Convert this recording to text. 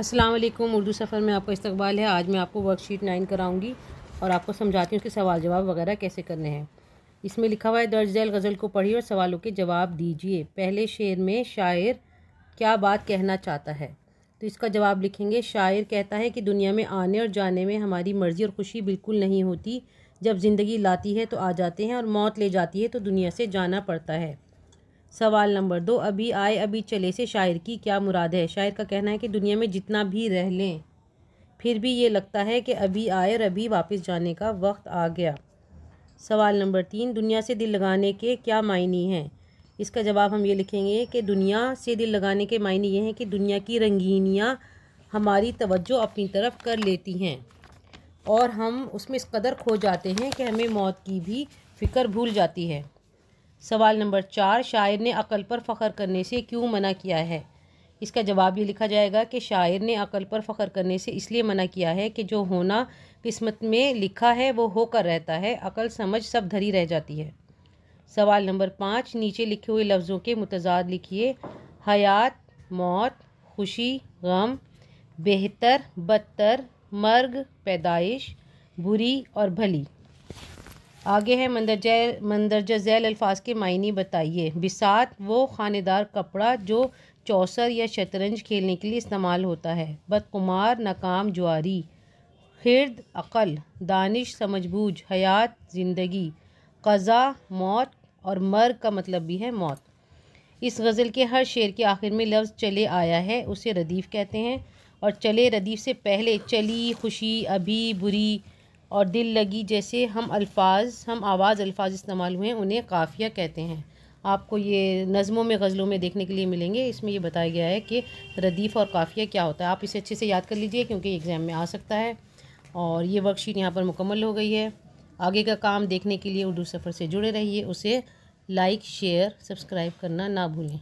अस्सलाम वालेकुम उर्दू सफ़र में आपका इस्तकबाल है आज मैं आपको वर्कशीट नाइन कराऊंगी और आपको समझाती हूँ उसके सवाल जवाब वगैरह कैसे करने हैं इसमें लिखा हुआ है दर्ज जैल गज़ल को पढ़िए और सवालों के जवाब दीजिए पहले शेर में शायर क्या बात कहना चाहता है तो इसका जवाब लिखेंगे शायर कहता है कि दुनिया में आने और जाने में हमारी मर्ज़ी और ख़ुशी बिल्कुल नहीं होती जब ज़िंदगी लाती है तो आ जाते हैं और मौत ले जाती है तो दुनिया से जाना पड़ता है सवाल नंबर दो अभी आए अभी चले से शायर की क्या मुराद है शायर का कहना है कि दुनिया में जितना भी रह लें फिर भी ये लगता है कि अभी आए और अभी वापस जाने का वक्त आ गया सवाल नंबर तीन दुनिया से दिल लगाने के क्या मायने हैं इसका जवाब हम ये लिखेंगे कि दुनिया से दिल लगाने के मायने ये हैं कि दुनिया की रंगीनियाँ हमारी तवज्जो अपनी तरफ कर लेती हैं और हम उसमें इस कदर खो जाते हैं कि हमें मौत की भी फ़िक्र भूल जाती है सवाल नंबर चार शायर ने अकल पर फ़ख्र करने से क्यों मना किया है इसका जवाब ये लिखा जाएगा कि शायर ने अकल पर फ़ख्र करने से इसलिए मना किया है कि जो होना किस्मत में लिखा है वो होकर रहता है अकल समझ सब धरी रह जाती है सवाल नंबर पाँच नीचे लिखे हुए लफ्ज़ों के मुतजाद लिखिए हयात मौत खुशी गम बेहतर बदतर मर्ग पैदाइश बुरी और भली आगे है मंदरजा मंदरजा झैल अल्फाज के मायने बताइए बिसात वो ख़ानेदार कपड़ा जो चौसर या शतरंज खेलने के लिए इस्तेमाल होता है बदकुमार नाकाम जुआरी हिरद अक़ल दानिश समझबूझ हयात ज़िंदगी कज़ा मौत और मर का मतलब भी है मौत इस गज़ल के हर शेर के आखिर में लफ्ज़ चले आया है उसे रदीफ़ कहते हैं और चले रदीफ़ से पहले चली खुशी अभी बुरी और दिल लगी जैसे हम अल्फाज हम आवाज़ अल्फाज इस्तेमाल हुए हैं उन्हें काफ़िया कहते हैं आपको ये नज़मों में गज़लों में देखने के लिए मिलेंगे इसमें ये बताया गया है कि रदीफ़ और काफ़िया क्या होता है आप इसे अच्छे से याद कर लीजिए क्योंकि एग्ज़ाम में आ सकता है और ये वर्कशीट यहाँ पर मुकम्मल हो गई है आगे का काम देखने के लिए उर्दू सफ़र से जुड़े रहिए उसे लाइक शेयर सब्सक्राइब करना ना भूलें